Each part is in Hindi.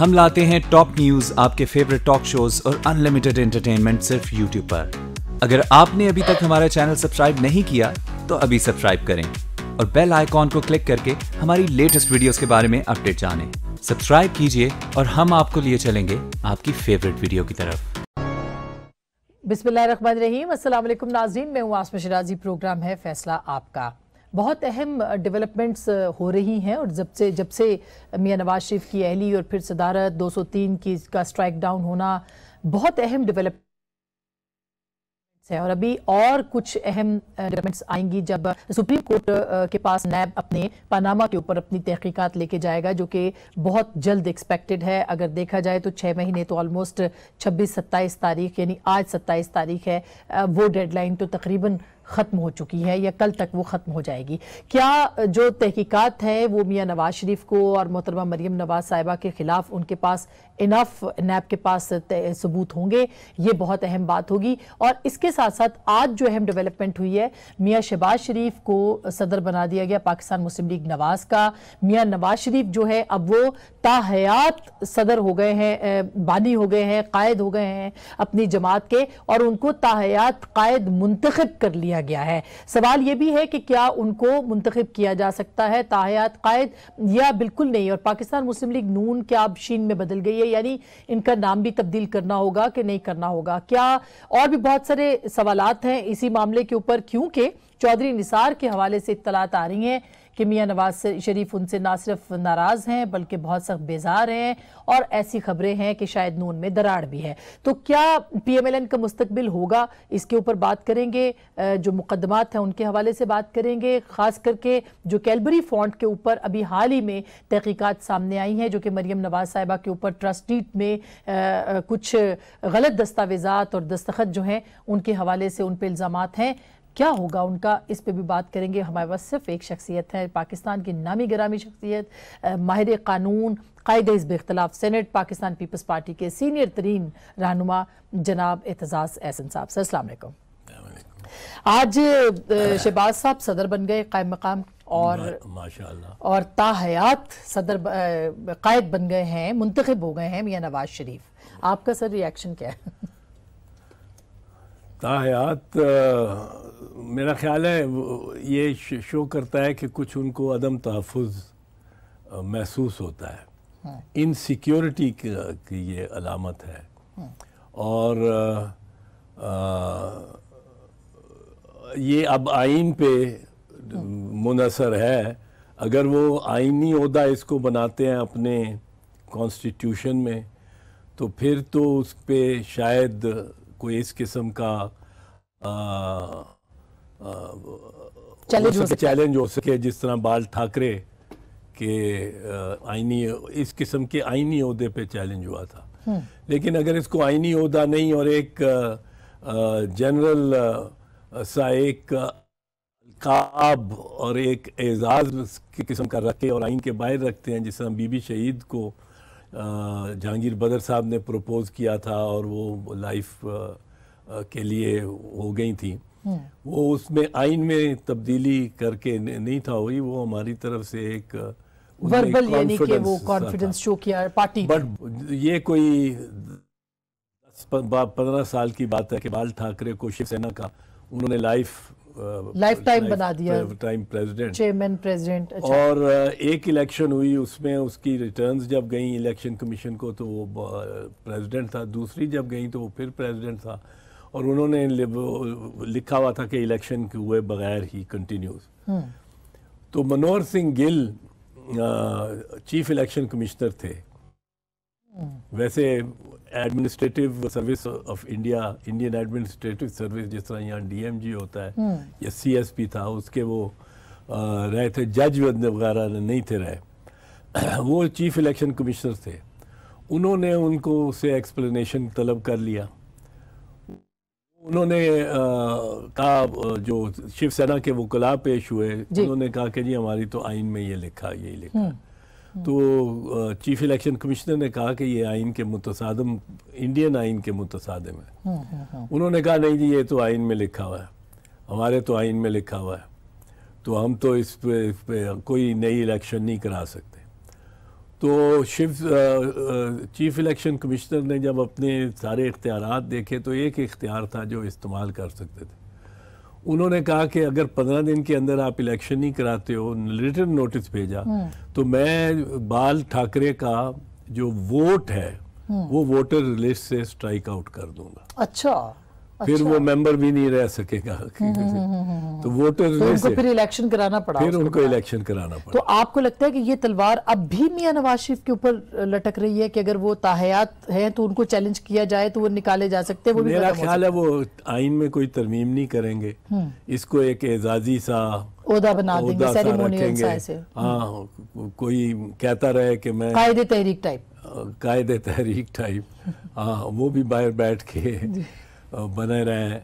हम लाते हैं टॉप न्यूज आपके फेवरेट टॉक शोज और अनलिमिटेड एंटरटेनमेंट सिर्फ यूट्यूब पर अगर आपने अभी तक हमारा चैनल सब्सक्राइब नहीं किया तो अभी सब्सक्राइब करें और बेल आइकॉन को क्लिक करके हमारी लेटेस्ट वीडियोस के बारे में अपडेट जानें। सब्सक्राइब कीजिए और हम आपको लिए चलेंगे आपकी फेवरेट वीडियो की तरफ बिस्मिल्लाह रहमान रहीम अस्सलाम वालेकुम नाज़रीन मैं हूं आसमा शिराजी प्रोग्राम है फैसला आपका बहुत अहम डेवलपमेंट्स हो रही हैं और जब से जब से मियाँ नवाज शरीफ की अहली और फिर सदारत 203 की का स्ट्राइक डाउन होना बहुत अहम डेवलप है और अभी और कुछ अहम डेवलपमेंट्स आएंगी जब सुप्रीम कोर्ट के पास नैब अपने पनामा के ऊपर अपनी तहकीकात लेके जाएगा जो कि बहुत जल्द एक्सपेक्टेड है अगर देखा जाए तो छः महीने तो ऑलमोस्ट 26 सत्ताईस तारीख यानी आज सत्ताईस तारीख है वो डेडलाइन तो तकरीबन ख़त्म हो चुकी है या कल तक वो ख़त्म हो जाएगी क्या जो तहकीकात है वो मियाँ नवाज शरीफ को और मोहतरमा मरियम नवाज साहिबा के ख़िलाफ़ उनके पास इनफ नैब के पास सबूत होंगे ये बहुत अहम बात होगी और इसके साथ साथ आज जो अहम डेवलपमेंट हुई है मियाँ शहबाज शरीफ को सदर बना दिया गया पाकिस्तान मुस्लिम लीग नवाज का मियाँ नवाज शरीफ जो है अब वो ताहयात सदर हो गए हैं बानी हो गए हैं कायद हो गए हैं अपनी जमात के और उनको ताहयात कायद मुंतखब कर लिया किया गया है सवाल यह भी है कि क्या उनको मुंतखब किया जा सकता है ताहयात कायद या बिल्कुल नहीं और पाकिस्तान मुस्लिम लीग नून क्या अब शीन में बदल गई है यानी इनका नाम भी तब्दील करना होगा कि नहीं करना होगा क्या और भी बहुत सारे सवाल हैं इसी मामले के ऊपर क्योंकि चौधरी निसार के हवाले से इतलात आ रही हैं कि मियाँ नवाज शरीफ उनसे ना सिर्फ नाराज़ हैं बल्कि बहुत सख्त बेजार हैं और ऐसी खबरें हैं कि शायद नून में दरार भी है तो क्या पी एम एल एन का मुस्तबिल होगा इसके ऊपर बात करेंगे जो मुकदमात हैं उनके हवाले से बात करेंगे ख़ास करके जो कैलबरी फॉन्ट के ऊपर अभी हाल ही में तहकीकत सामने आई हैं जो कि मरियम नवाज साहिबा के ऊपर ट्रस्टीट में कुछ गलत दस्तावेजात और दस्तखत जो हैं उनके हवाले से उन पर इल्ज़ाम हैं क्या होगा उनका इस पे भी बात करेंगे हमारे पास सिर्फ एक शख्सियत है पाकिस्तान की नामी ग्रामी शख्सियत माहिर कानून कायद हिजब इख्तलाफ सेनेट पाकिस्तान पीपल्स पार्टी के सीनियर तरीन रहनुमा जनाब एतजाज़ एहसन साहब सर असल आज शहबाज साहब सदर बन गए कायम मकाम और और ताहयात सदर कायद बन गए हैं मुंतखब हो गए हैं मियाँ नवाज शरीफ आपका सर रिएक्शन क्या है तायात मेरा ख्याल है ये शो करता है कि कुछ उनको अदम तहफ़ महसूस होता है हाँ। इनसिक्योरिटी की ये अलामत है हाँ। और आ, ये अब आइन पे हाँ। मुनसर है अगर वो आइनी अहदा इसको बनाते हैं अपने कॉन्स्टिट्यूशन में तो फिर तो उस पर शायद कोई इस किस्म का चैलेंज हो सके जिस तरह बाल ठाकरे के आईनी इस किस्म के आइनी अहदे पे चैलेंज हुआ था हम्म। लेकिन अगर इसको आइनी अहदा नहीं और एक जनरल सा एक काब और एक एजाज किस्म का रखे और आइन के बाहर रखते हैं जिस तरह बीबी शहीद को जहांगीर बदर साहब ने प्रपोज़ किया था और वो लाइफ के लिए हो गई थी हम्म। वो उसमें आइन में तब्दीली करके नहीं था हुई वो हमारी तरफ से एक वर्बल यानी कि वो कॉन्फिडेंस शो किया पार्टी बट ये कोई पंद्रह साल की बात है कि बाल ठाकरे को शिवसेना का उन्होंने लाइफ लाइफ टाइम बना दिया टाइम प्रेसिडेंट चेयरमैन प्रेसिडेंट और एक इलेक्शन हुई उसमें उसकी रिटर्न्स जब गई इलेक्शन कमीशन को तो वो प्रेसिडेंट था दूसरी जब गई तो वो फिर प्रेसिडेंट था और उन्होंने लिखा हुआ था कि इलेक्शन हुए बगैर ही कंटिन्यू हम्म। तो Manohar Singh Gill chief election commissioner थे वैसे administrative service of India Indian administrative service जिस तरह यहाँ डीएमजी होता है हम्म। या सीएसपी था उसके वो रहे थे जज वगैरह नहीं थे रहे वो चीफ इलेक्शन कमिश्नर थे उन्होंने उनको से एक्सप्लेनेशन तलब कर लिया उन्होंने कहा जो शिवसेना के वकला पेश हुए उन्होंने कहा कि जी हमारी तो आइन में ये लिखा यही लिखा हम्म। हाँ। तो चीफ इलेक्शन कमिश्नर ने कहा कि ये आइन के मुतसादम इंडियन आइन के मुतसादम है हाँ, हाँ, उन्होंने कहा नहीं जी ये तो आइन में लिखा हुआ है हमारे तो आइन में लिखा हुआ है तो हम तो इस पे, इस पे कोई नई इलेक्शन नहीं करा सकते तो शिव चीफ इलेक्शन कमिश्नर ने जब अपने सारे इख्तियार देखे तो एक इख्तियार था जो इस्तेमाल कर सकते थे उन्होंने कहा कि अगर पंद्रह दिन के अंदर आप इलेक्शन नहीं कराते हो रिटर्न नोटिस भेजा हम्म। तो मैं बाल ठाकरे का जो वोट है हम्म। वो वोटर लिस्ट से स्ट्राइक आउट कर दूंगा अच्छा फिर वो मेंबर अच्छा। भी नहीं रह सकेगा हम्म, हम्म, हम्म, तो वोटर तो फिर इलेक्शन कराना पड़ा फिर उनको इलेक्शन कराना पड़ा तो आपको लगता है कि ये तलवार अब भी मियाँ नवाज शरीफ के ऊपर लटक रही है कि अगर वो ताहयात हैं तो उनको चैलेंज किया जाए तो वो निकाले जा सकते हैं मेरा ख्याल है वो आइन में कोई तरमीम नहीं करेंगे इसको एक एजाजी सा बना देंगे हाँ कोई कहता रहे कि मैं कायदे तहरीक टाइप कायदे तहरीक टाइप हाँ वो भी बाहर बैठ के बने रहें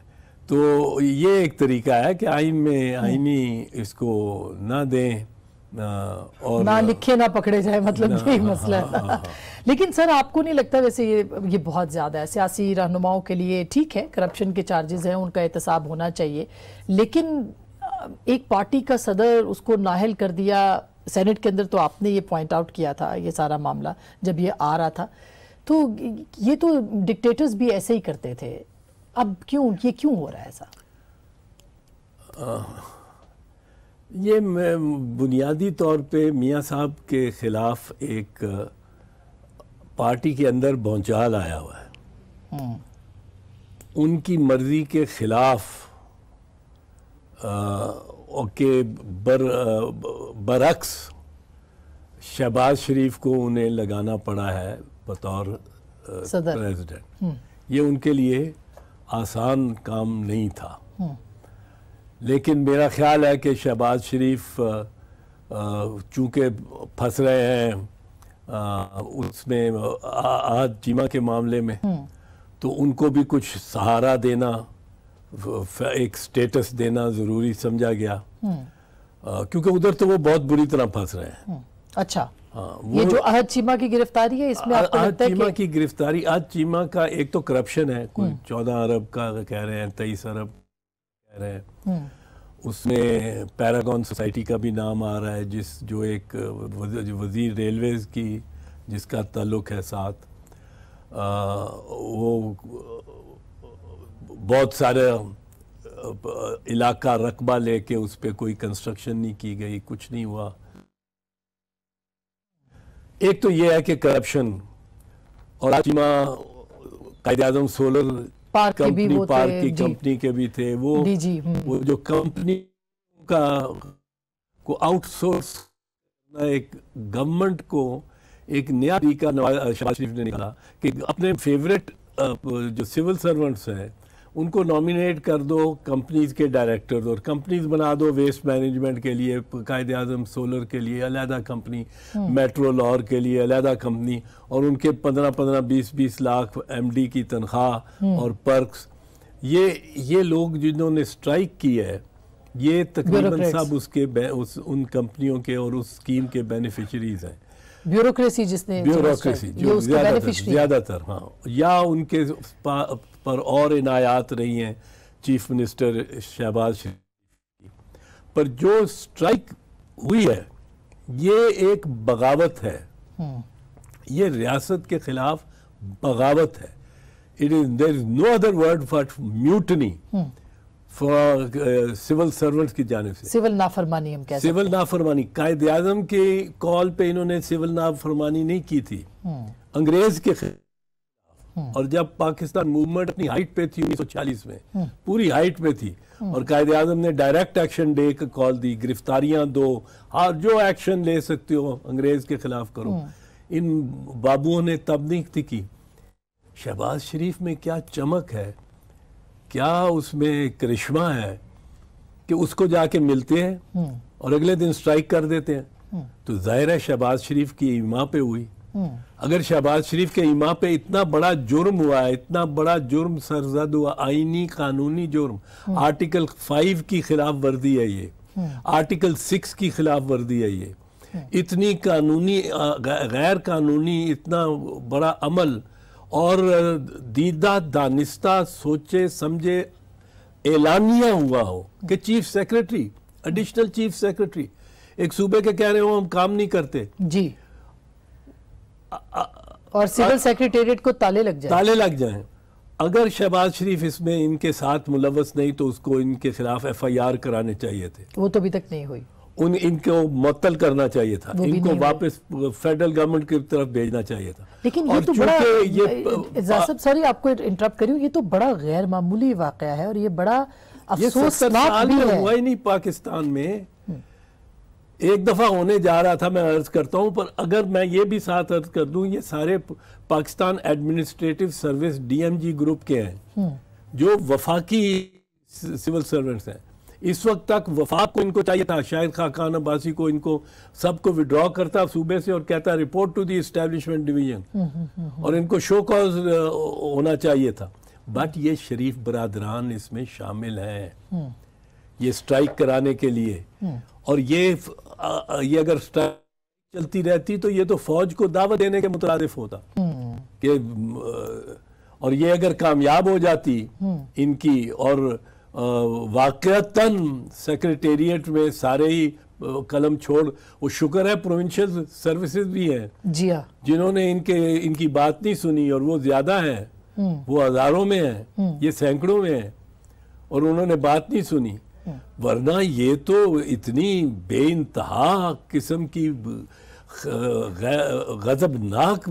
तो ये एक तरीका है कि आइन में आइनी इसको ना दें ना, और ना लिखे ना पकड़े जाए मतलब यही मसला है हाँ, हाँ, हाँ। लेकिन सर आपको नहीं लगता वैसे ये ये बहुत ज़्यादा है सियासी रहनुमाओं के लिए ठीक है करप्शन के चार्जेस हैं उनका एहतसाब होना चाहिए लेकिन एक पार्टी का सदर उसको नाहल कर दिया सेनेट के अंदर तो आपने ये पॉइंट आउट किया था ये सारा मामला जब ये आ रहा था तो ये तो डिक्टेटर्स भी ऐसे ही करते थे अब क्यों ये क्यों हो रहा है ऐसा ये बुनियादी तौर पे मियाँ साहब के ख़िलाफ़ एक पार्टी के अंदर भौचाल आया हुआ है हम्म। उनकी मर्जी के ख़िलाफ़ के बर बरक्स शहबाज शरीफ को उन्हें लगाना पड़ा है बतौर प्रेसिडेंट हम्म। ये उनके लिए आसान काम नहीं था लेकिन मेरा ख्याल है कि शहबाज शरीफ चूंकि फंस रहे हैं आ, उसमें आज चीमा के मामले में तो उनको भी कुछ सहारा देना एक स्टेटस देना ज़रूरी समझा गया क्योंकि उधर तो वो बहुत बुरी तरह फंस रहे हैं अच्छा हाँ, ये जो अहद चीमा की गिरफ्तारी है इसमें आपको लगता है चीमा की गिरफ्तारी आज चीमा का एक तो करप्शन है कोई हम्म। चौदह अरब का कह रहे हैं तेईस अरब कह रहे हैं हम्म। उसमें पैरागॉन सोसाइटी का भी नाम आ रहा है जिस जो एक वजीर रेलवेज की जिसका ताल्लुक है साथ आ, वो बहुत सारे इलाका रकबा लेके उस पर कोई कंस्ट्रक्शन नहीं की गई कुछ नहीं हुआ एक तो ये है कि करप्शन और आजिमा Quaid-e Azam solar park company park की कंपनी के भी थे वो हम्म। वो जो कंपनी का को आउटसोर्स एक गवर्नमेंट को एक नया तरीका नवाज शरीफ ने निकाला कि अपने फेवरेट जो सिविल सर्वेंट्स हैं उनको नॉमिनेट कर दो कंपनीज के डायरेक्टर और कंपनीज बना दो वेस्ट मैनेजमेंट के लिए कायद अजम सोलर के लिए अलहदा कंपनी मेट्रो लाहौर के लिए अलहदा कंपनी और उनके पंद्रह पंद्रह बीस बीस लाख एमडी की तनख्वाह हम्म। और पर्क्स ये ये लोग जिन्होंने स्ट्राइक की है ये तकरीबन सब उसके उस उन कंपनियों के और उस स्कीम के बेनिफिशरीज हैं ब्यूरोक्रेसी जिसने ब्यूरोक्रेसी जो ज्यादातर ज्यादातर हाँ या उनके पर और इनायात रही हैं चीफ मिनिस्टर शहबाज शरीफ पर जो स्ट्राइक हुई है ये एक बगावत है हम्म। ये रियासत के खिलाफ बगावत है it is there is no other word for mutiny for civil servant की जानब से सिविल नाफरमानी हम कहते सिविल नाफरमानी कायद आजम के कॉल पे इन्होंने सिविल नाफरमानी नहीं की थी हम्म। अंग्रेज के खिलाफ और जब पाकिस्तान मूवमेंट अपनी हाइट पे थी 1940 में पूरी हाइट पे थी और कायद आजम ने डायरेक्ट एक्शन डे का कॉल दी गिरफ्तारियां दो और जो एक्शन ले सकते हो अंग्रेज के खिलाफ करो हम्म। इन बाबुओं ने तबनीक थी की शहबाज शरीफ में क्या चमक है क्या उसमें करिश्मा है कि उसको जाके मिलते हैं हम्म। और अगले दिन स्ट्राइक कर देते हैं हम्म। तो ज़ाहिर है शहबाज शरीफ की माँ पे हुई अगर शहबाज शरीफ के इमा पे इतना बड़ा जुर्म हुआ है इतना बड़ा जुर्म सरजद हुआ आईनी कानूनी जुर्म आर्टिकल फाइव की खिलाफ वर्दी है ये आर्टिकल सिक्स की खिलाफ वर्दी है ये इतनी कानूनी गैर कानूनी इतना बड़ा अमल और दीदा दानिस्ता सोचे समझे एलानिया हुआ हो कि chief secretary additional chief secretary एक सूबे के कह रहे हो हम काम नहीं करते जी और सिविल सेक्रेटेरिएट को ताले लग जाए ताले लग जाए अगर शहबाज शरीफ इसमें इनके साथ मुलवस नहीं तो उसको इनके खिलाफ एफ आई आर कराने चाहिए थे वो तो अभी तक नहीं हुई उन इनको मुत्तल करना चाहिए था इनको वापस फेडरल गवर्नमेंट की तरफ भेजना चाहिए था लेकिन ये तो बड़ा ये सॉरी आपको इंटरप्ट करी ये तो बड़ा गैर मामूली वाक़ है और ये बड़ा अफसोस ये भी है हुआ ही नहीं पाकिस्तान में एक दफ़ा होने जा रहा था मैं अर्ज़ करता हूँ पर अगर मैं ये भी साथ अर्ज़ कर दूँ ये सारे Pakistan administrative service DMG group के हैं हम्म। जो वफाकी सिविल सर्वेंट्स हैं इस वक्त तक वफाक को इनको चाहिए था शाहिद खा खान अब्बासी को इनको सबको विड्रॉ करता सूबे से और कहता report to the establishment division और इनको शो कॉज होना चाहिए था बट ये शरीफ बरदरान इसमें शामिल हैं हम्म। ये स्ट्राइक कराने के लिए हम्म। और ये ये अगर चलती रहती तो ये तो फौज को दावा देने के मुतरफ होता कि और ये अगर कामयाब हो जाती इनकी और वाकता सेक्रेटेरिएट में सारे ही कलम छोड़ वो शुक्र है प्रोविंशियल सर्विसेज भी हैं जी हाँ जिन्होंने इनके इनकी बात नहीं सुनी और वो ज्यादा हैं हम्म। वो हजारों में हैं हम्म। ये सैकड़ों में हैं और उन्होंने बात नहीं सुनी वरना ये तो इतनी बेानतहा किस्म की गजबनाक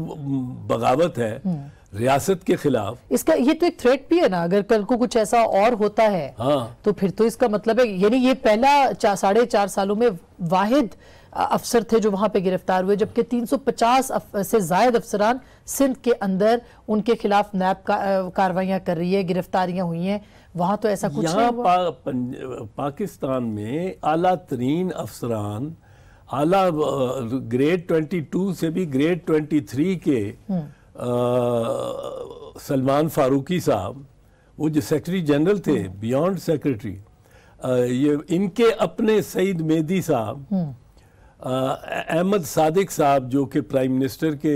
बगावत है हम्म। रियासत के खिलाफ इसका ये तो एक थ्रेट भी है ना अगर कल को कुछ ऐसा और होता है हाँ। तो फिर तो इसका मतलब है यानी ये पहला साढ़े चार सालों में वाहिद अफसर थे जो वहां पे गिरफ्तार हुए जबकि 350 पचास से जायद अफसरान सिंध के अंदर उनके खिलाफ नैब का, कार्रवाइयाँ कर रही है गिरफ्तारियाँ हुई हैं वहाँ तो ऐसा कुछ नहीं पा, पाकिस्तान में अला तरीन अफसरान आला ग्रेड टू से भी ग्रेड थ्री के हम्म। सलमान फारूकी साहब वो जो सेक्रेटरी जनरल थे हम्म। बियॉन्ड सेक्रेटरी ये इनके अपने सईद मेदी साहब हम्म। अहमद सादिक साहब जो कि प्राइम मिनिस्टर के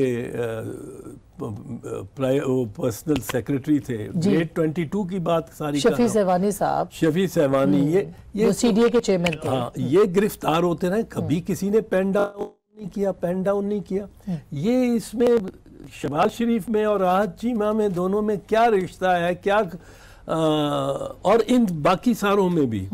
पर्सनल सेक्रेटरी थे डेट 22 की बात सारी शफी सहवानी साहब शफी सहवानी ये हम्म। ये सीडीए के चेयरमैन थे हाँ ये गिरफ्तार होते रहे कभी हम्म। किसी ने पेन डाउन नहीं किया पेन डाउन नहीं किया हम्म। ये इसमें शबाज शरीफ में और राहत चीमा में दोनों में क्या रिश्ता है क्या आ, और इन बाकी सारों में भी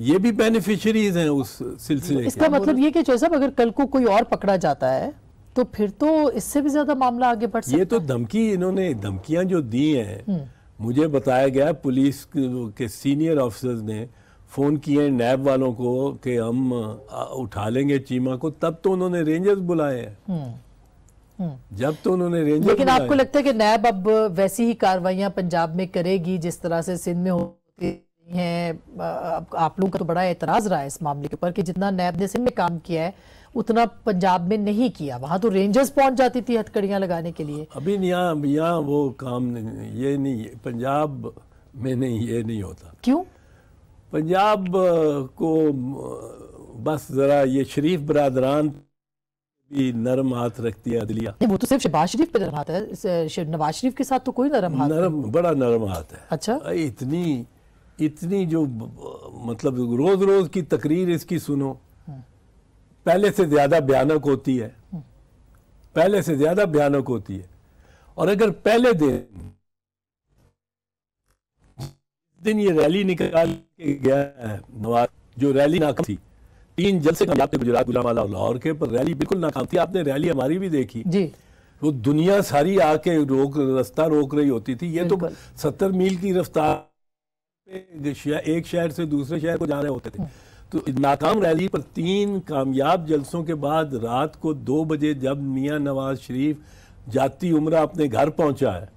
ये भी बेनिफिशरीज हैं उस सिलसिले इसका मतलब ये कि जैसा अगर कल को कोई और पकड़ा जाता है तो फिर तो इससे भी ज्यादा मामला आगे बढ़ सकता ये तो धमकी इन्होंने धमकियां जो दी हैं हम्म। मुझे बताया गया पुलिस के सीनियर ऑफिसर्स ने फ़ोन किए नैब वालों को कि हम उठा लेंगे चीमा को तब तो उन्होंने रेंजर्स बुलाए हैं हम्म, हम्म। जब तो उन्होंने रेंजर्स लेकिन आपको लगता है कि नैब अब वैसी ही कार्रवाइयां पंजाब में करेगी जिस तरह से सिंध में होती हैं आप लोगों का तो बड़ा एतराज रहा है इस मामले के ऊपर कि जितना नैब ने सिंध में काम किया है उतना पंजाब में नहीं किया वहाँ तो रेंजर्स पहुँच जाती थी हथकड़ियाँ लगाने के लिए अभी यहाँ यहाँ वो काम नहीं ये नहीं पंजाब में नहीं ये नहीं होता क्यों पंजाब को बस ज़रा ये शरीफ बरदरान भी नरम हाथ रखती है अदलिया नहीं वो तो सिर्फ शहबाज शरीफ पे नरम हाथ है नवाज शरीफ के साथ तो कोई नरम हाथ नरम बड़ा नरम हाथ है अच्छा इतनी इतनी जो मतलब रोज रोज की तकरीर इसकी सुनो पहले से ज्यादा भयानक होती है पहले से ज्यादा भयानक होती है और अगर पहले दिन दिन ये रैली निकाल के गया है नवाज जो रैली नाकाम थी तीन जलसे से थे गुजरात गुलामाला लाहौर के पर रैली बिल्कुल नाकाम थी आपने रैली हमारी भी देखी जी वो दुनिया सारी आके रोक रास्ता रोक रही होती थी ये तो सत्तर मील की रफ्तार एक शहर से दूसरे शहर को जा रहे होते थे तो नाकाम रैली पर तीन कामयाब जलसों के बाद रात को दो बजे जब मियाँ नवाज शरीफ जाती उम्र अपने घर पहुंचा है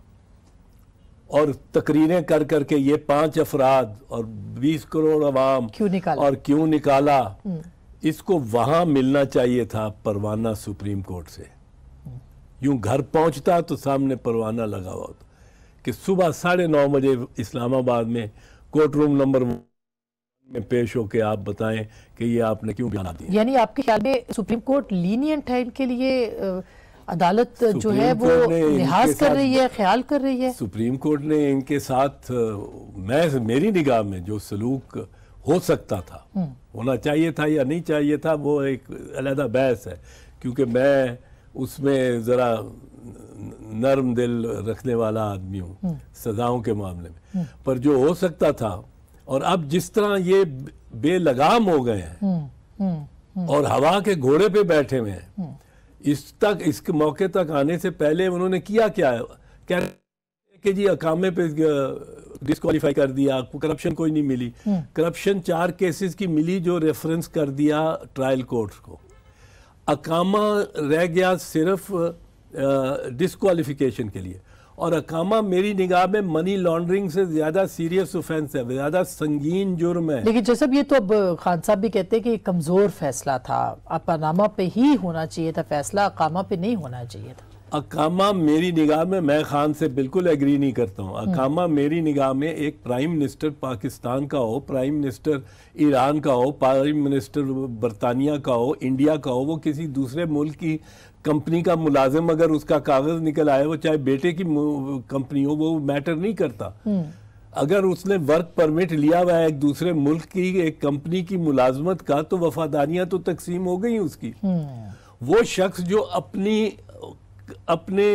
और तकरीरें कर करके ये पांच अफराद और बीस करोड़ अवाम क्यों निकाला और क्यों निकाला हम्म। इसको वहां मिलना चाहिए था परवाना सुप्रीम कोर्ट से यूं घर पहुंचता तो सामने परवाना लगा हुआ कि सुबह साढ़े नौ बजे इस्लामाबाद में कोर्ट रूम नंबर में पेश हो के आप बताएं कि ये आपने क्यों बयान दिया यानी आपके ख्याल में सुप्रीम कोर्ट लीनियंट है इनके लिए अदालत जो है वो लिहाज कर रही है ख्याल कर रही है सुप्रीम कोर्ट ने इनके साथ मैं मेरी निगाह में जो सलूक हो सकता था हम्म। होना चाहिए था या नहीं चाहिए था वो एक अलहदा बहस है क्योंकि मैं उसमें ज़रा नर्म दिल रखने वाला आदमी हूँ हम्म। सजाओं के मामले में हम्म। पर जो हो सकता था और अब जिस तरह ये बेलगाम हो गए हैं हम्म, और हवा के घोड़े पे बैठे हुए हैं इस तक इसके मौके तक आने से पहले उन्होंने किया क्या है क्या कि जी अकामे पे डिस्कालीफाई कर दिया करप्शन कोई नहीं मिली करप्शन चार केसेस की मिली जो रेफरेंस कर दिया ट्रायल कोर्ट को अकामा रह गया सिर्फ डिसक्वालिफिकेशन के लिए और अकामा मेरी निगाह में मनी लॉन्ड्रिंग से ज्यादा सीरियस ऑफेंस है ज्यादा संगीन जुर्म है लेकिन जैसा ये तो अब खान साहब भी कहते हैं कि कमजोर फैसला था अब पनामा पे ही होना चाहिए था फैसला अकामा पे नहीं होना चाहिए था अकामा मेरी निगाह में मैं खान से बिल्कुल एग्री नहीं करता हूँ हम्म। अकामा मेरी निगाह में एक प्राइम मिनिस्टर पाकिस्तान का हो प्राइम मिनिस्टर ईरान का हो प्राइम मिनिस्टर बरतानिया का हो इंडिया का हो वो किसी दूसरे मुल्क की कंपनी का मुलाजिम अगर उसका कागज़ निकल आए वो चाहे बेटे की कंपनी हो वो मैटर नहीं करता हम्म। अगर उसने वर्क परमिट लिया हुआ है एक दूसरे मुल्क की एक कंपनी की मुलाजमत का तो वफादारियां तो तकसीम हो गई उसकी हम्म। वो शख्स जो अपनी अपने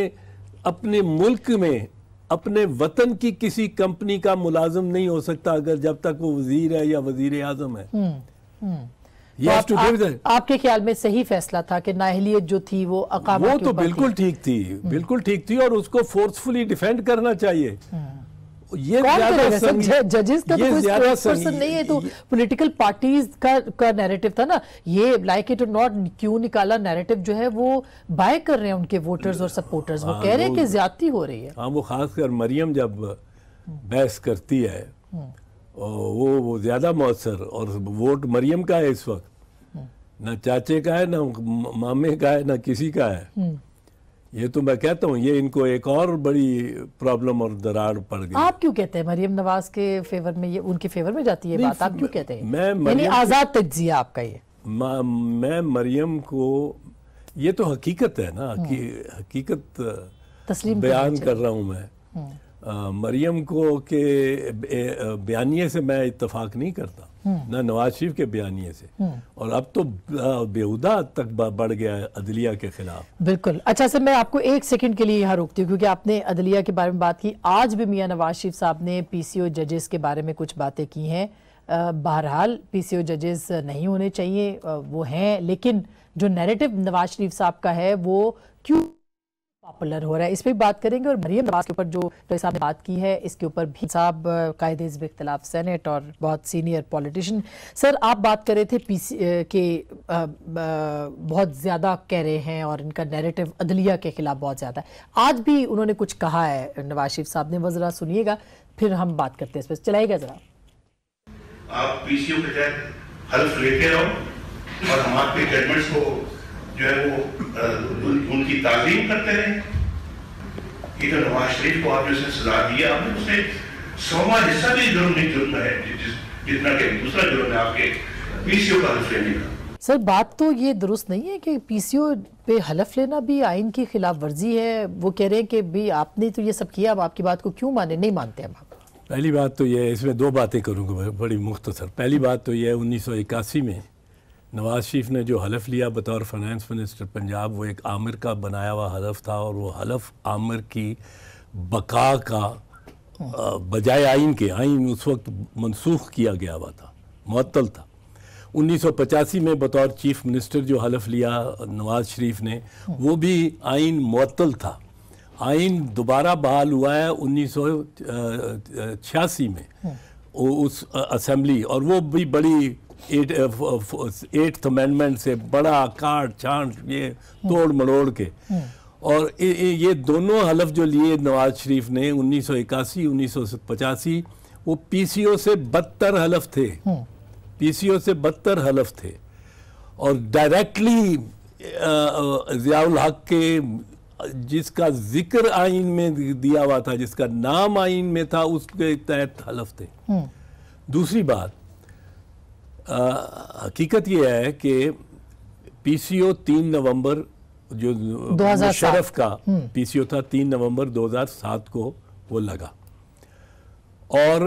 अपने मुल्क में अपने वतन की किसी कंपनी का मुलाजम नहीं हो सकता अगर जब तक वो वजीर है या वजीर आजम है हुँ, हम्म, हुँ। हम्म। तो आप, आप, आपके ख्याल में सही फैसला था कि नाहलियत जो थी वो अका वो तो बिल्कुल ठीक थी हम्म। बिल्कुल ठीक थी और उसको फोर्सफुली डिफेंड करना चाहिए ये जजेस का तो कोई पर्सन नहीं है तो पॉलिटिकल पार्टीज का का नैरेटिव था ना ये लाइक इट नॉट क्यों निकाला नैरेटिव जो है वो बाय कर रहे हैं उनके वोटर्स और सपोर्टर्स वो हाँ, कह रहे हैं कि ज्यादती हो रही है हाँ वो खासकर मरियम जब बहस करती है हम्म। वो वो ज़्यादा मौसर और वोट मरियम का है इस वक्त हम्म। ना चाचे का है ना मामे का है ना किसी का है हम्म। ये तो मैं कहता हूँ ये इनको एक और बड़ी प्रॉब्लम और दरार पड़ गई आप क्यों कहते हैं मरियम नवाज के फेवर में ये उनके फेवर में जाती है बात आप क्यों कहते हैं मैं मैंने आज़ाद तजिया आपका ये मैं मरियम को ये तो हकीकत है ना कि हम्म। हकीकत तस्लीम बयान कर रहा हूँ मैं हम्म। मरियम को के बयानिए से मैं इतफाक नहीं करता ना नवाज शरीफ के बयानिए से हम्म। और अब तो बेहुदा तक बढ़ गया है अदलिया के खिलाफ बिल्कुल अच्छा सर मैं आपको एक सेकंड के लिए यहाँ रोकती हूँ क्योंकि आपने अदलिया के बारे में बात की आज भी मियाँ नवाज शरीफ साहब ने पीसीओ जजेस के बारे में कुछ बातें की हैं बहरहाल पीसीओ जजेस नहीं होने चाहिए वो हैं लेकिन जो नेरेटिव नवाज शरीफ साहब का है वो क्यों पॉपुलर हो रहा है इस पर बात करेंगे और मरियम नवाज के ऊपर जो तो साहब ने बात की है इसके ऊपर भी साहब कायदे हिजब इख्तलाफ सेनेट और बहुत सीनियर पॉलिटिशियन सर आप बात कर रहे थे पी के बहुत ज़्यादा कह रहे हैं और इनका नैरेटिव अदलिया के खिलाफ बहुत ज़्यादा है आज भी उन्होंने कुछ कहा है नवाज शरीफ साहब ने वो ज़रा सुनिएगा फिर हम बात करते हैं इस पर चलाइएगा ज़रा आप पीसीओ के तहत हल्फ लेते रहो और हमारे जजमेंट्स को जो है वो उन, उनकी तालीम करते रहे इधर नवाज शरीफ को आपने उसे सजा दिया आपने उसने सौवा हिस्सा भी जुर्म नहीं जुर्म है जिस, जितना के दूसरा जुर्म है आपके पीसीओ का हल्फ लेने का सर बात तो ये दुरुस्त नहीं है कि पीसीओ पे हलफ लेना भी आइन की खिलाफ वर्जी है वो कह रहे हैं कि भी आपने तो ये सब किया अब आपकी बात को क्यों माने नहीं मानते हम पहली बात तो ये इसमें दो बातें करूँगा बड़ी मुख्तसर पहली बात तो यह है उन्नीस में नवाज़ शरीफ ने जो हलफ लिया बतौर फाइनेंस मिनिस्टर पंजाब वो एक आमिर का बनाया हुआ हलफ था और वो हलफ आमिर की बका का बजाय आइन के आइन उस वक्त मनसूख किया गया हुआ था मअतल था उन्नीस सौ पचासी में बतौर चीफ मिनिस्टर जो हलफ लिया नवाज़ शरीफ ने वो भी आइन मअतल था आइन दोबारा बहाल हुआ है उन्नीस सौ छियासी में हम्म। उस असम्बली और वो भी बड़ी एट्थ अमेंडमेंट से बड़ा काट छांट ये तोड़ मरोड़ के और ए, ए, ये दोनों हलफ जो लिए नवाज शरीफ ने 1981 1985 वो पीसीओ से बदतर हलफ थे पीसीओ से बदतर हलफ थे और डायरेक्टली जियाउल हक के जिसका जिक्र आइन में दिया हुआ था जिसका नाम आइन में था उसके तहत हलफ थे हम्म। दूसरी बात आ, हकीकत यह है कि पीसीओ तीन नवंबर जो शरफ का हम्म। पीसीओ था तीन नवंबर 2007 को वो लगा और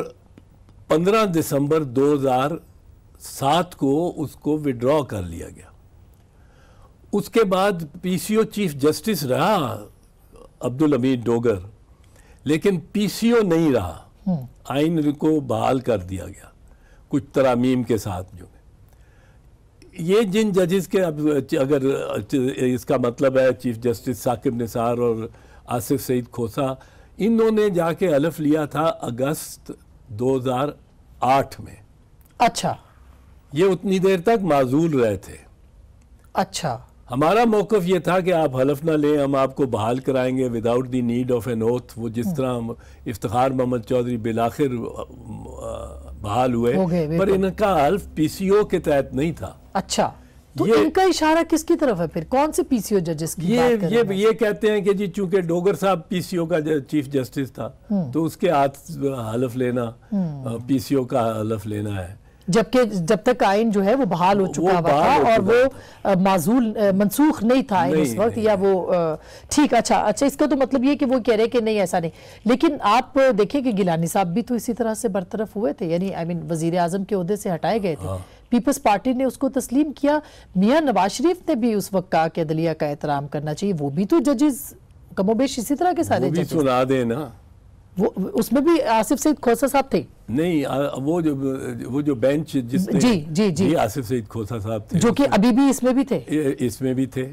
15 दिसंबर 2007 को उसको विड्रॉ कर लिया गया उसके बाद पीसीओ चीफ जस्टिस रहा अब्दुल अमीर डोगर लेकिन पीसीओ नहीं रहा हम्म। आइन को बहाल कर दिया गया कुछ तरामीम के साथ जो है ये जिन जजेस के अब अगर इसका मतलब है चीफ जस्टिस साकिब निसार और आसिफ सईद खोसा इन्होंने जाके अलफ लिया था अगस्त 2008 में अच्छा ये उतनी देर तक माजूल रहे थे अच्छा हमारा मौकफ ये था कि आप हलफ ना लें हम आपको बहाल कराएंगे without the need of an oath वो जिस हम्म। तरह इफ्तार मोहम्मद चौधरी बिलाखिर बहाल हुए पर इनका हल्फ पीसीओ के तहत नहीं था अच्छा तो ये, इनका इशारा किसकी तरफ है फिर कौन से पीसीओ जजेस की ये बात ये ये कहते हैं कि जी चूंकि डोगर साहब पीसीओ का चीफ जस्टिस था हम्म। तो उसके हाथ हलफ लेना हम्म। पीसीओ का हलफ लेना है जबकि जब तक आइन जो है वो बहाल हो चुका हुआ था और वो माजूल मनसूख नहीं था नहीं, इस वक्त या वो ठीक अच्छा अच्छा इसका तो मतलब ये कि वो कह रहे कि नहीं ऐसा नहीं लेकिन आप देखें कि गिलानी साहब भी तो इसी तरह से बरतरफ हुए थे यानी आई मीन वजीर अजम के अहदे से हटाए गए थे पीपल्स हाँ। पार्टी ने उसको तस्लीम किया मियाँ नवाज शरीफ ने भी उस वक्त कहा कि अदलिया का एहतराम करना चाहिए वो भी तो जजेस कमोबेश इसी तरह के सारे सुना देना वो उसमें भी आसिफ सईद खोसा साहब थे नहीं आ, वो जो वो जो बेंच जिस जी जी जी आसिफ सईद खोसा साहब थे जो कि अभी भी इसमें भी थे इसमें भी थे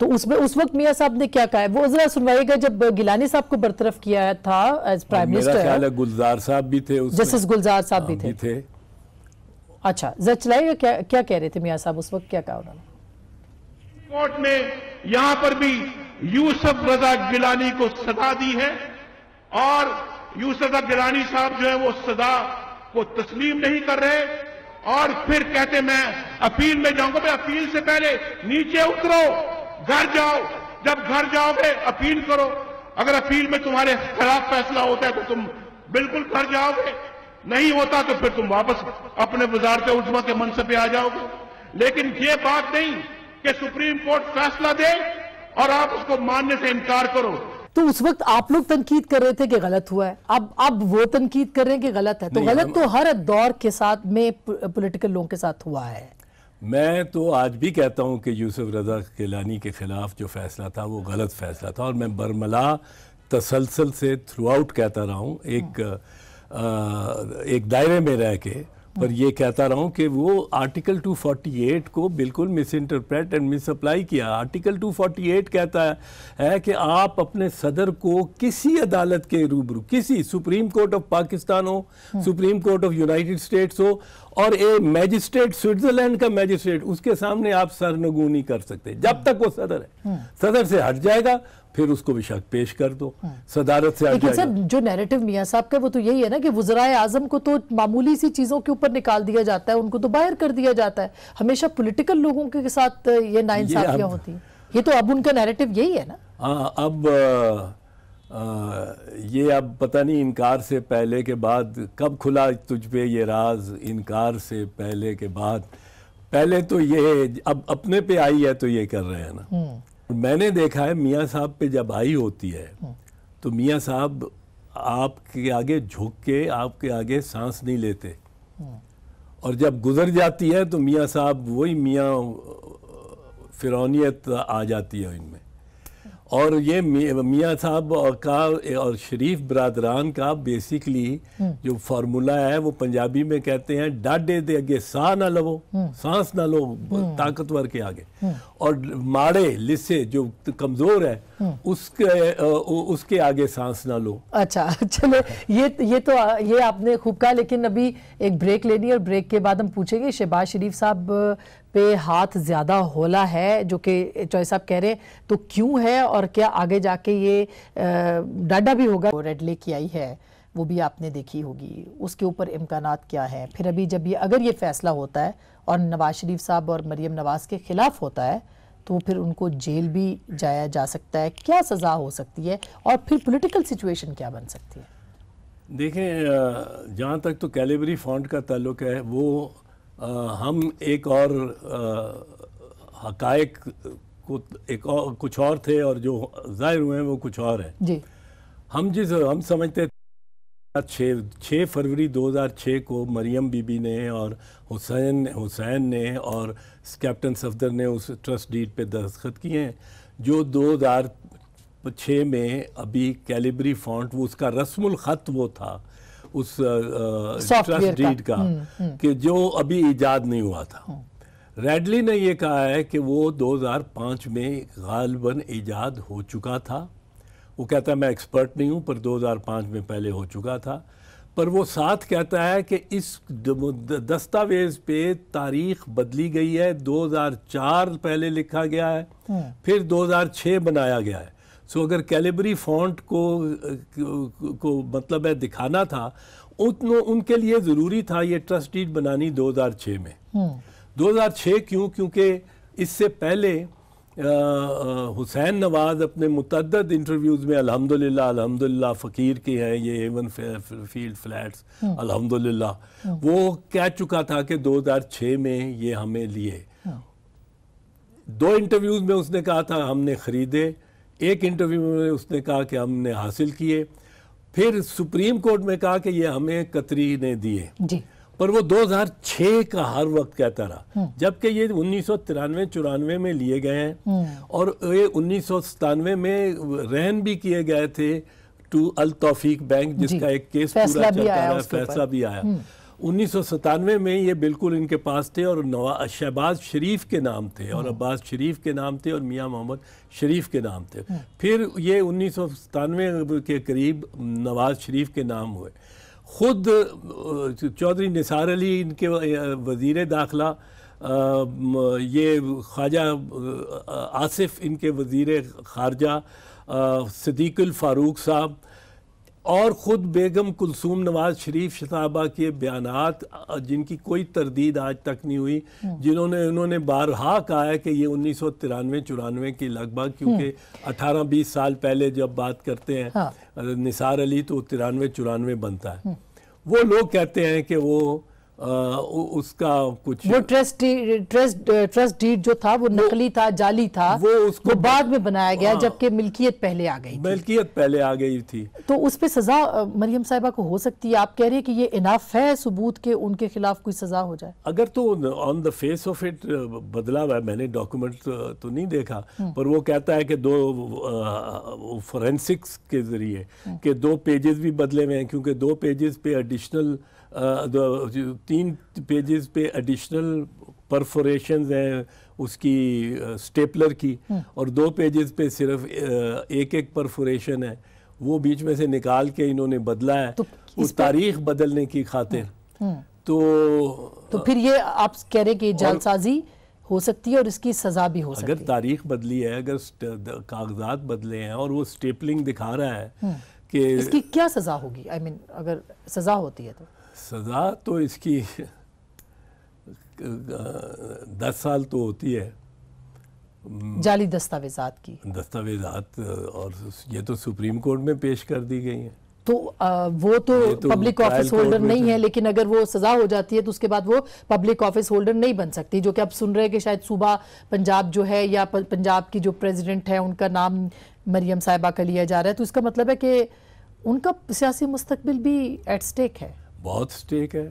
तो उसमें उस वक्त मियाँ साहब ने क्या कहा है? वो जरा सुनवाएगा जब गिलानी साहब को बरतरफ किया था एज प्राइम मिनिस्टर गुलजार साहब भी थे जस्टिस गुलजार साहब हाँ, भी थे, अच्छा जरा चलाएगा क्या क्या कह रहे थे मियाँ साहब उस वक्त क्या कहा उन्होंने कोर्ट ने यहाँ पर भी यूसफ रजा गिलानी को सजा दी है और यूसफ गिलानी साहब जो है वो सजा को तस्लीम नहीं कर रहे और फिर कहते मैं अपील में जाऊंगा भाई अपील से पहले नीचे उतरो घर जाओ जब घर जाओगे अपील करो अगर अपील में तुम्हारे खिलाफ फैसला होता है तो तुम बिल्कुल घर जाओगे नहीं होता तो फिर तुम वापस अपने वजारत उजमा के मनसब पे आ जाओगे लेकिन ये बात नहीं कि सुप्रीम कोर्ट फैसला दे और आप उसको मानने से इनकार करो तो उस वक्त आप लोग तनकीद कर रहे थे कि गलत हुआ है अब अब वो तनकीद कर रहे हैं कि गलत है तो गलत तो हर दौर के साथ में पोलिटिकल लोगों के साथ हुआ है मैं तो आज भी कहता हूँ कि यूसुफ रजा गिलानी के ख़िलाफ़ जो फ़ैसला था वो गलत फ़ैसला था और मैं बरमला तसलसल से थ्रू आउट कहता रहा हूँ एक आ, हम्म। एक दायरे में रह के पर ये कहता रहा हूँ कि वो आर्टिकल 248 को बिल्कुल misinterpret and misapply किया आर्टिकल 248 कहता है, है कि आप अपने सदर को किसी अदालत के रूबरू किसी सुप्रीम कोर्ट ऑफ पाकिस्तान हो हम्म। Supreme court of United States हो और ए मैजिस्ट्रेट स्विट्जरलैंड का मैजिस्ट्रेट उसके सामने आप सरनगू नहीं कर सकते जब तक वो सदर है हम्म। सदर से हट जाएगा फिर उसको भी शक पेश कर दो हम्म। सदारत से लेकिन सर जो नैरेटिव मियाँ साहब का वो तो यही है ना कि वजरा आजम को तो मामूली सी चीज़ों के ऊपर निकाल दिया जाता है उनको तो बाहर कर दिया जाता है हमेशा पॉलिटिकल लोगों के साथ ये नाइंसाफियाँ होती है ये तो अब उनका नैरेटिव यही है ना हाँ अब आ, ये अब पता नहीं इनकार से पहले के बाद कब खुला तुझ पे ये राज इनकार से पहले के बाद पहले तो ये अब अपने पे आई है तो ये कर रहे हैं ना हम्म। मैंने देखा है मियाँ साहब पे जब आई होती है हम्म। तो मियाँ साहब आपके आगे झुक के आपके आगे सांस नहीं लेते हम्म। और जब गुजर जाती है तो मियाँ साहब वही मियाँ फिरौनीत आ जाती है इनमें और ये मियाँ साहब का और शरीफ बरदरान का बेसिकली हम्म। जो फार्मूला है वो पंजाबी में कहते हैं डाडे दे अगे साह ना लवो हम्म। सांस ना लो हम्म। ताकतवर के आगे हम्म। और माड़े लिसे जो कमजोर है हम्म। उसके उसके आगे सांस ना लो अच्छा चलो ये ये तो ये आपने खूब कहा लेकिन अभी एक ब्रेक लेनी है और ब्रेक के बाद हम पूछेंगे शहबाज शरीफ साहब पे हाथ ज़्यादा होला है जो कि चौय साहब कह रहे हैं तो क्यों है और क्या आगे जाके ये डाडा भी होगा रेड लेक की आई है वो भी आपने देखी होगी उसके ऊपर इम्कान क्या हैं फिर अभी जब ये अगर ये फैसला होता है और नवाज शरीफ साहब और मरीम नवाज़ के ख़िलाफ़ होता है तो फिर उनको जेल भी जाया जा सकता है क्या सज़ा हो सकती है और फिर पॉलिटिकल सिचुएशन क्या बन सकती है देखें जहाँ तक तो कैलेबरी फंड का ताल्लुक है वो आ, हम एक और हक को एक और कुछ और थे और जो जाहिर हुए हैं वो कुछ और है जी हम जिस हम समझते छः छः फरवरी 2006 को मरियम बीबी ने और हुसैन हुसैन ने और कैप्टन सफदर ने उस ट्रस्ट डीड पे दस्तखत किए हैं जो 2006 में अभी कैलिबरी फॉन्ट वो उसका रस्म ख़त वो था उस ट्रस्ट डीड का, का हुँ, हम्म, हुँ. हम्म। कि जो अभी ईजाद नहीं हुआ था हम्म। रेडली ने ये कहा है कि वो 2005 में गालबन ईजाद हो चुका था वो कहता है मैं एक्सपर्ट नहीं हूँ पर 2005 में पहले हो चुका था पर वो साथ कहता है कि इस दस्तावेज पे तारीख बदली गई है 2004 पहले लिखा गया है हम्म। फिर 2006 बनाया गया है सो अगर कैलिबरी फॉन्ट को को, को मतलब है दिखाना था उतनो उनके लिए ज़रूरी था ये ट्रस्ट डीड बनानी 2006 में 2006 हम्म। क्यों क्योंकि इससे पहले हुसैन नवाज़ अपने मुतद इंटरव्यूज़ में अलहमदिल्ला अलहमदिल्ला फ़कीर के हैं ये एवन फील्ड फ्लैट्स अलहमदिल्ला वो कह चुका था कि 2006 में ये हमें लिए हम्म। दो इंटरव्यूज़ में उसने कहा था हमने ख़रीदे एक इंटरव्यू में उसने कहा कि हमने हासिल किए फिर सुप्रीम कोर्ट में कहा कि ये हमें कतरी ने दिए पर वो 2006 का हर वक्त कहता रहा हम्म। जबकि ये उन्नीस सौ तिरानवे चौरानवे में लिए गए हैं हम्म। और ये उन्नीस सौ सतानवे में रहन भी किए गए थे टू अल तोफीक बैंक जिसका एक केस पूरा चलता रहा फैसला भी आया हम्म। उन्नीस में ये बिल्कुल इनके पास थे और नवा शहबाज शरीफ के नाम थे और अब्बास शरीफ के नाम थे और मियाँ मोहम्मद शरीफ के नाम थे फिर ये उन्नीस के करीब नवाज शरीफ के नाम हुए ख़ुद चौधरी निसार अली इनके वज़ी दाखिला ये ख्वाजा आसिफ इनके वज़ी ख़ारजा सदीकुल फ़ारूक साहब और ख़ुद बेगम कुलसूम नवाज शरीफ शताबा के बयान जिनकी कोई तरदीद आज तक नहीं हुई हम्म। जिन्होंने उन्होंने बारहा कहा है कि ये उन्नीस सौ तिरानवे चौरानवे के लगभग क्योंकि हम्म। अठारह बीस साल पहले जब बात करते हैं हाँ। निसार अली तो तिरानवे चौरानवे बनता है हम्म। वो लोग कहते हैं कि वो आ, उसका कुछ वो ट्रस्ट ट्रस्ट डीड जो था वो, वो नकली था जाली था वो उसको वो बाद में बनाया गया हाँ। जबकि मिल्कियत पहले आ गई मिल्कियत पहले आ गई थी तो उस पर सजा मरियम साहिबा को हो सकती है आप कह रहे हैं कि ये इनाफ है सबूत के उनके खिलाफ कोई सजा हो जाए अगर तो on the face of it बदला हुआ है मैंने डॉक्यूमेंट तो नहीं देखा हम्म। पर वो कहता है कि दो फोरेंसिक्स के जरिए हम्म। के दो पेजेस भी बदले हुए हैं क्योंकि दो पेजेस पे एडिशनल तीन पेजेस पे एडिशनल परफोरेशंस हैं उसकी स्टेपलर की हम्म। और दो पेजेस पे सिर्फ एक एक परफोरेशन है वो बीच में से निकाल के इन्होंने बदला है तो उस तारीख बदलने की खातिर हम्म, हम्म। तो तो फिर ये आप कह रहे कि जालसाजी हो सकती है और इसकी सज़ा भी हो सकती है अगर तारीख बदली है अगर कागजात बदले हैं और वो स्टेपलिंग दिखा रहा है कि इसकी क्या सज़ा होगी आई I मीन mean, अगर सज़ा होती है तो सज़ा तो इसकी दस साल तो होती है जाली दस्तावेजात की दस्तावेजात और ये तो सुप्रीम कोर्ट में पेश कर दी गई है तो आ, वो तो, तो पब्लिक ऑफिस होल्डर नहीं है लेकिन अगर वो सजा हो जाती है तो उसके बाद वो पब्लिक ऑफिस होल्डर नहीं बन सकती जो कि आप सुन रहे हैं कि शायद सुबह पंजाब जो है या पंजाब की जो प्रेसिडेंट है उनका नाम मरियम साहिबा का लिया जा रहा है तो इसका मतलब है कि उनका सियासी मुस्तबिल भी एट स्टेक है बहुत स्टेक है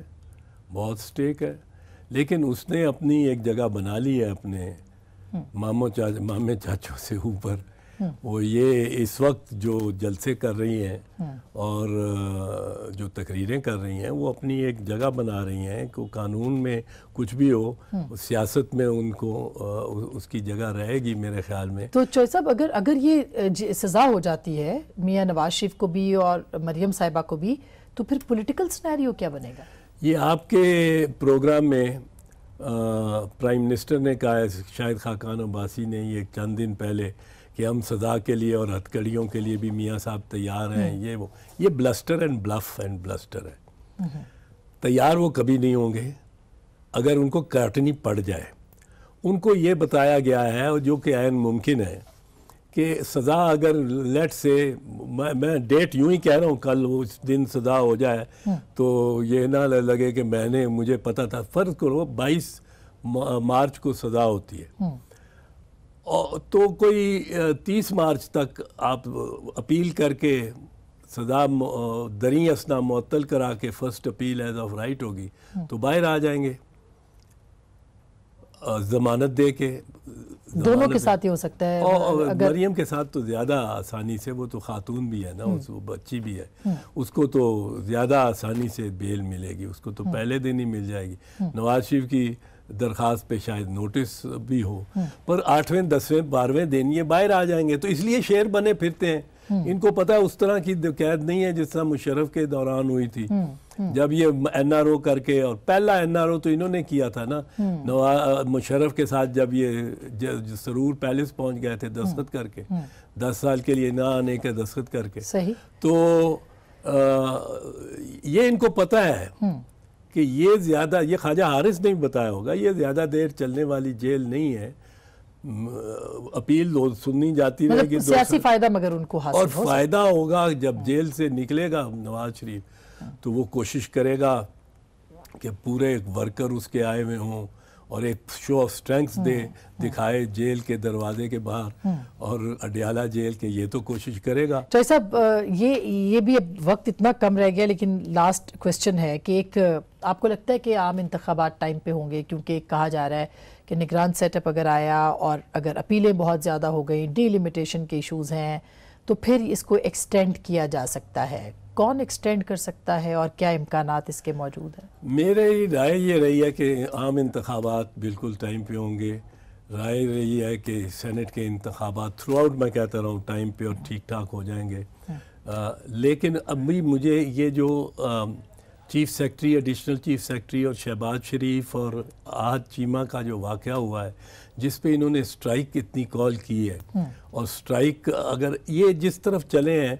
बहुत स्टेक है लेकिन उसने अपनी एक जगह बना ली है अपने हम्म। मामो चाचा मामे चाचों से ऊपर हम्म। वो ये इस वक्त जो जलसे कर रही हैं हम्म। और जो तकरीरें कर रही हैं वो अपनी एक जगह बना रही हैं को कानून में कुछ भी हो सियासत में उनको उसकी जगह रहेगी मेरे ख्याल में तो चोई साहब अगर अगर ये सज़ा हो जाती है मियाँ नवाज शरीफ को भी और मरियम साहिबा को भी तो फिर पॉलिटिकल सिनेरियो क्या बनेगा ये आपके प्रोग्राम में प्राइम मिनिस्टर ने कहा है शायद खाकान अब्बासी ने ये चंद दिन पहले कि हम सजा के लिए और हथकड़ियों के लिए भी मियाँ साहब तैयार हैं हम्म। ये वो ये bluster and bluff and bluster है हम्म। तैयार वो कभी नहीं होंगे अगर उनको काटनी पड़ जाए उनको ये बताया गया है और जो कि आयन मुमकिन है कि सज़ा अगर लेट से मैं मैं डेट यूं ही कह रहा हूँ कल उस दिन सज़ा हो जाए हम्म। तो ये ना लगे कि मैंने मुझे पता था फ़र्ज़ करो 22 मार्च को सज़ा होती है हम्म। तो कोई 30 मार्च तक आप अपील करके सज़ा दरी असना मअतल करा के first appeal as of right होगी हम्म। तो बाहर आ जाएंगे ज़मानत दे के दोनों के साथ ही हो सकता है और अगर... मरियम के साथ तो ज़्यादा आसानी से वो तो खातून भी है ना हम्म। उस वो बच्ची भी है हम्म। उसको तो ज़्यादा आसानी से बेल मिलेगी उसको तो हम्म। पहले दिन ही मिल जाएगी नवाज शरीफ की दरख्वास्त पे शायद नोटिस भी हो पर आठवें दसवें बारहवें दिन ये बाहर आ जाएंगे तो इसलिए शेर बने फिरते हैं इनको पता है उस तरह की कैद नहीं है जिस तरह मुशरफ के दौरान हुई थी हम्म। जब ये एनआरओ करके और पहला एनआरओ तो इन्होंने किया था ना हम्म। नवा मुशरफ के साथ जब ये सरूर पैलेस पहुंच गए थे हम्म। दस्तखत करके दस साल के लिए ना आने के दस्तखत करके सही तो आ, ये इनको पता है कि ये ज़्यादा ये ख्वाजा हारिस ने भी बताया होगा ये ज़्यादा देर चलने वाली जेल नहीं है अपील सुननी जाती मतलब रहेगी सियासी फायदा मगर उनको हासिल और फायदा होगा जब हाँ। जेल से निकलेगा नवाज शरीफ तो वो कोशिश करेगा कि पूरे एक वर्कर उसके आए हुए हों और एक शो ऑफ स्ट्रेंथ दे हम्म। दिखाए जेल के दरवाजे के बाहर हम्म। और अडियाला जेल के ये तो कोशिश करेगा तो साहब ये ये भी वक्त इतना कम रह गया लेकिन लास्ट क्वेश्चन है कि एक आपको लगता है कि आम इंतबात टाइम पे होंगे क्योंकि कहा जा रहा है कि निगरान सेटअप अगर आया और अगर अपीलें बहुत ज़्यादा हो गई डीलिमिटेशन के इशूज़ हैं तो फिर इसको एक्सटेंड किया जा सकता है कौन एक्सटेंड कर सकता है और क्या इम्कान इसके मौजूद हैं मेरी राय ये रही है कि आम इंतबात बिल्कुल टाइम पे होंगे राय रही है कि सेनेट के इंतबात थ्रू आउट मैं कहता रहा हूँ टाइम पे और ठीक ठाक हो जाएंगे आ, हम्म। लेकिन अभी मुझे ये जो आ, chief secretary additional chief secretary और शहबाज शरीफ और आहद चीमा का जो वाक़ हुआ है जिस पे इन्होंने स्ट्राइक इतनी कॉल की है हम्म। और स्ट्राइक अगर ये जिस तरफ चले हैं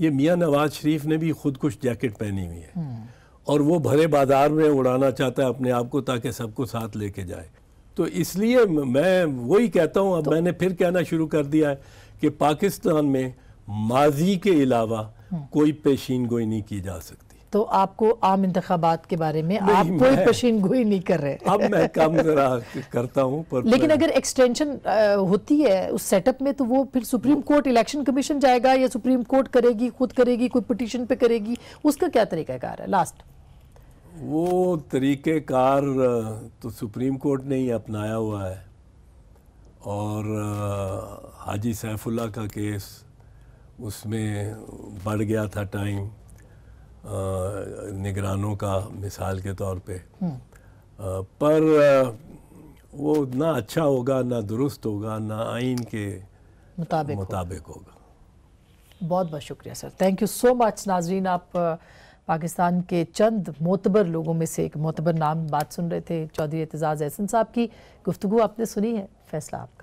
ये मियाँ नवाज शरीफ ने भी खुद कुछ जैकेट पहनी हुई है हम्म। और वो भरे बाजार में उड़ाना चाहता है अपने आप को ताकि सबको साथ लेके जाए तो इसलिए मैं वही कहता हूँ अब तो, मैंने फिर कहना शुरू कर दिया है कि पाकिस्तान में माजी के अलावा हम्म। कोई पेशीन गोई नहीं की जा सकती तो आपको आम इंतबात के बारे में आप कोई पेशीन गोई नहीं कर रहे अब मैं काम जरा करता हूँ पर लेकिन अगर एक्सटेंशन होती है उस सेटअप में तो वो फिर सुप्रीम कोर्ट इलेक्शन कमीशन जाएगा या सुप्रीम कोर्ट करेगी खुद करेगी कोई पिटिशन पे करेगी उसका क्या तरीकाकार है लास्ट वो तरीक़ेकार तो सुप्रीम कोर्ट ने ही अपनाया हुआ है और हाजी सैफुल्ला का केस उसमें बढ़ गया था टाइम निगरानों का मिसाल के तौर पे हम्म। पर वो ना अच्छा होगा ना दुरुस्त होगा ना आइन के मुताबिक मुताबिक होगा बहुत बहुत शुक्रिया sir thank you so much नाजरीन आप पाकिस्तान के चंद मोतबर लोगों में से एक मोतबर नाम बात सुन रहे थे चौधरी एतजाज़ एहसन साहब की गुफ्तु आपने सुनी है फैसला आप